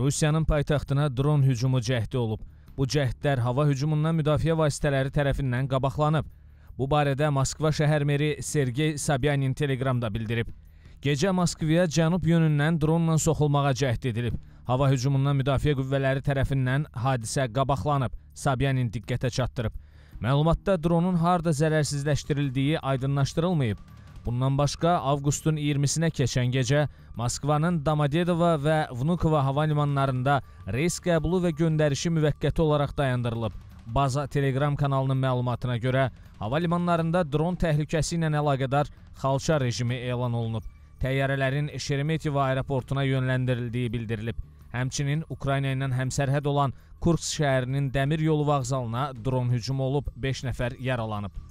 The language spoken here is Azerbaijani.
Rusiyanın paytaxtına dron hücumu cəhdi olub. Bu cəhdlər hava hücumundan müdafiə vasitələri tərəfindən qabaqlanıb. Bu barədə Moskva şəhər meri Sergey Sabyanin Telegramda bildirib. Gecə Moskvaya cənub yönündən dronla soxulmağa cəhd edilib. Hava hücumundan müdafiə qüvvələri tərəfindən hadisə qabaqlanıb, Sabyanin diqqətə çatdırıb. Məlumatda dronun harda zərərsizləşdirildiyi aydınlaşdırılmayıb. Bundan başqa, avqustun 20-sinə keçən gecə Moskvanın Damadedova və Vnukova hava limanlarında reys qəbulu və göndərişi müvəqqəti olaraq dayandırılıb. Baza Telegram kanalının məlumatına görə, hava limanlarında dron təhlükəsi ilə əlaqədar xalça rejimi elan olunub. Təyyarələrin Şeremetyevo aeroportuna yönləndirildiyi bildirilib. Həmçinin Ukrayna ilə həmsərhəd olan Kursk şəhərinin dəmir yolu vağzalına dron hücumu olub, 5 nəfər yaralanıb.